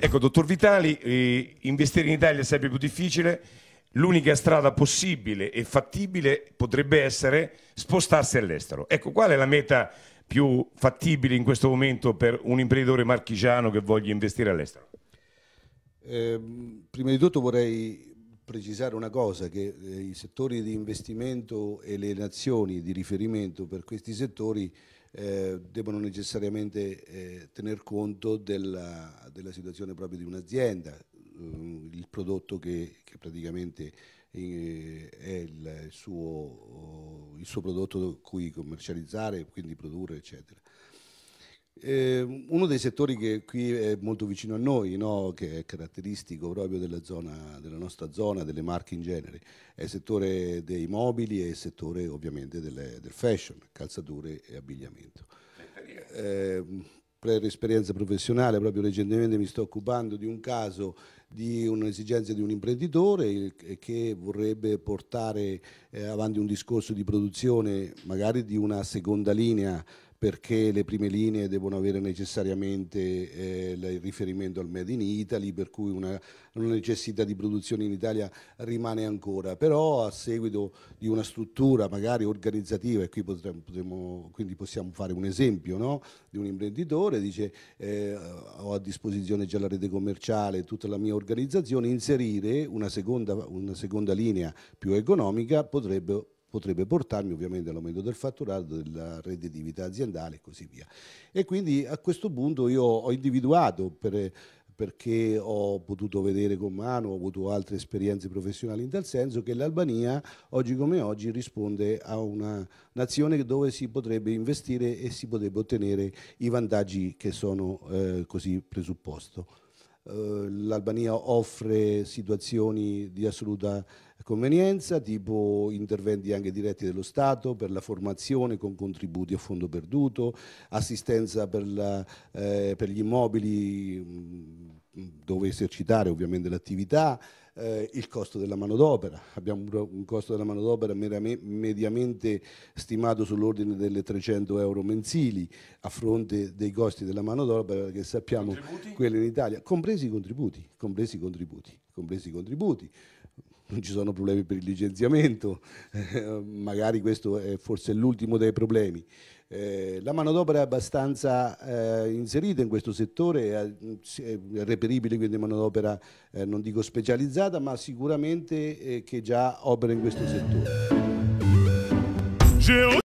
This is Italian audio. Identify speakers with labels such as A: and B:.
A: Ecco, dottor Vitali, eh, investire in Italia è sempre più difficile. L'unica strada possibile e fattibile potrebbe essere spostarsi all'estero. Ecco, qual è la meta più fattibile in questo momento per un imprenditore marchigiano che voglia investire all'estero?
B: Eh, prima di tutto vorrei precisare una cosa, che eh, i settori di investimento e le nazioni di riferimento per questi settori eh, devono necessariamente eh, tener conto della, della, situazione proprio di un'azienda, mm, il prodotto che, che praticamente eh, è il suo, il suo prodotto cui commercializzare, quindi produrre, eccetera. Eh, uno dei settori che qui è molto vicino a noi, no? che è caratteristico proprio della, zona, della nostra zona, delle marche in genere, è il settore dei mobili e il settore ovviamente delle, del fashion, calzature e abbigliamento. Eh, per esperienza professionale, proprio recentemente mi sto occupando di un caso di un'esigenza di un imprenditore che vorrebbe portare eh, avanti un discorso di produzione magari di una seconda linea perché le prime linee devono avere necessariamente eh, il riferimento al Made in Italy, per cui una, una, necessità di produzione in Italia rimane ancora, però a seguito di una struttura magari organizzativa, e qui potremmo, potremmo, quindi possiamo fare un esempio no? di un imprenditore, dice eh, ho a disposizione già la rete commerciale, tutta la mia organizzazione, inserire una seconda, una seconda linea più economica potrebbe potrebbe portarmi ovviamente all'aumento del fatturato, della redditività aziendale e così via. E quindi a questo punto io ho individuato per, perché ho potuto vedere con mano, ho avuto altre esperienze professionali in tal senso, che l'Albania oggi come oggi risponde a una nazione dove si potrebbe investire e si potrebbe ottenere i vantaggi che sono eh, così presupposto. Eh, l'Albania offre situazioni di assoluta convenienza, tipo interventi anche diretti dello Stato per la formazione con contributi a fondo perduto, assistenza per, la, eh, per gli immobili mm, dove esercitare ovviamente l'attività, eh, il costo della manodopera. Abbiamo un costo della manodopera mediamente stimato sull'ordine delle 300 euro mensili a fronte dei costi della manodopera che sappiamo quelli in Italia, compresi i contributi, compresi i contributi compresi i contributi, non ci sono problemi per il licenziamento, eh, magari questo è forse l'ultimo dei problemi. Eh, la manodopera è abbastanza eh, inserita in questo settore, è, è reperibile quindi manodopera eh, non dico specializzata, ma sicuramente eh, che già opera in questo settore.